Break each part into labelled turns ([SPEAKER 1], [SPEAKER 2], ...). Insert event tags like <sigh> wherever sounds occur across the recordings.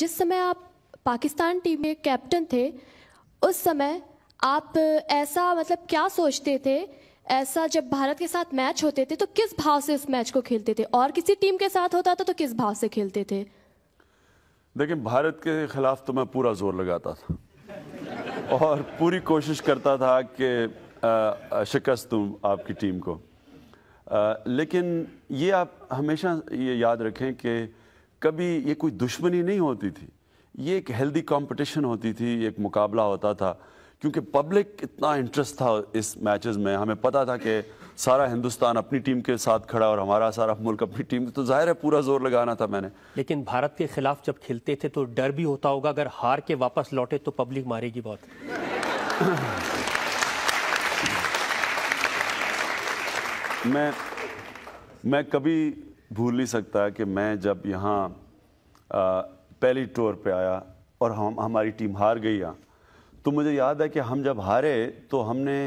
[SPEAKER 1] جس سمے آپ پاکستان ٹیم کے کیپٹن تھے اس سمے آپ ایسا مطلب کیا سوچتے تھے ایسا جب بھارت کے ساتھ میچ ہوتے تھے تو کس بھاؤ سے اس میچ کو کھیلتے تھے اور کسی ٹیم کے ساتھ ہوتا تھا تو کس بھاؤ سے کھیلتے تھے
[SPEAKER 2] دیکھیں بھارت کے خلاف تو میں پورا زور لگاتا تھا اور پوری کوشش کرتا تھا کہ شکست دوں آپ کی ٹیم کو لیکن یہ آپ ہمیشہ یہ یاد رکھیں کہ کبھی یہ کوئی دشمنی نہیں ہوتی تھی یہ ایک ہیلدی کمپٹیشن ہوتی تھی ایک مقابلہ ہوتا تھا کیونکہ پبلک اتنا انٹرسٹ تھا اس میچز میں ہمیں پتا تھا کہ سارا ہندوستان اپنی ٹیم کے ساتھ کھڑا اور ہمارا سارا ملک اپنی ٹیم تو ظاہر ہے پورا زور لگانا تھا میں نے لیکن بھارت کے خلاف جب کھیلتے تھے تو ڈر بھی ہوتا ہوگا اگر ہار کے واپس لوٹے تو پبلک مارے گی بہت میں میں کبھی بھول نہیں سکتا کہ میں جب یہاں پہلی ٹور پہ آیا اور ہم ہماری ٹیم ہار گئی تو مجھے یاد ہے کہ ہم جب ہارے تو ہم نے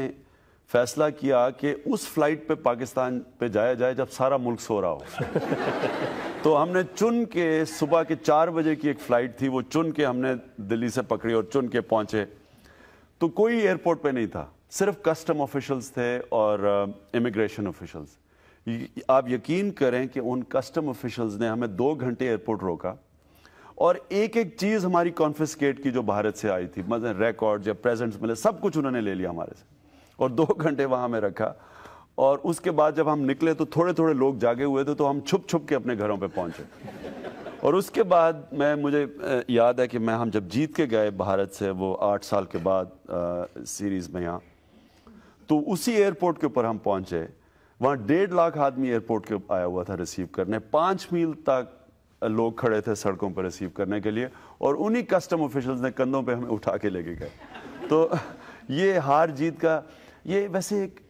[SPEAKER 2] فیصلہ کیا کہ اس فلائٹ پہ پاکستان پہ جایا جائے جب سارا ملک سو رہا ہو <laughs> تو ہم نے چن کے صبح کے چار بجے کی ایک فلائٹ تھی وہ چن کے ہم نے دلی سے پکڑی اور چن کے پہنچے تو کوئی ایئرپورٹ پہ نہیں تھا صرف کسٹم آفیشلس تھے اور امیگریشن آفیشلس آپ یقین کریں کہ ان کسٹم افیشلز نے ہمیں دو گھنٹے ایئرپورٹ روکا اور ایک ایک چیز ہماری کانفسکیٹ کی جو بھارت سے آئی تھی ریکارڈ پریزنٹس ملے سب کچھ انہوں نے لے لیا ہمارے سے اور دو <laughs> گھنٹے وہاں میں رکھا اور اس کے بعد جب ہم نکلے تو تھوڑے تھوڑے لوگ جاگے ہوئے تھے تو ہم چھپ چھپ کے اپنے گھروں پہ پہنچے اور اس کے بعد میں مجھے یاد ہے کہ میں ہم جب جیت کے گئے بھارت سے وہ آٹھ سال کے بعد سیریز میں یہاں تو اسی ایئرپورٹ کے اوپر ہم پہنچے وہاں ڈیڑھ لاکھ آدمی ایئرپورٹ کے آیا ہوا تھا ریسیو کرنے پانچ میل تک لوگ کھڑے تھے سڑکوں پر ریسیو کرنے کے لیے اور انہی کسٹم آفیشلز نے کندھوں پہ ہمیں اٹھا کے لے کے گئے تو یہ ہار جیت کا یہ ویسے ایک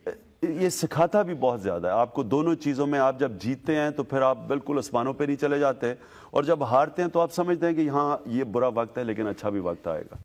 [SPEAKER 2] یہ سکھاتا بھی بہت زیادہ ہے آپ کو دونوں چیزوں میں آپ جب جیتتے ہیں تو پھر آپ بالکل آسمانوں پہ نہیں چلے جاتے اور جب ہارتے ہیں تو آپ سمجھتے ہیں کہ ہاں یہ برا وقت ہے لیکن اچھا بھی وقت آئے گا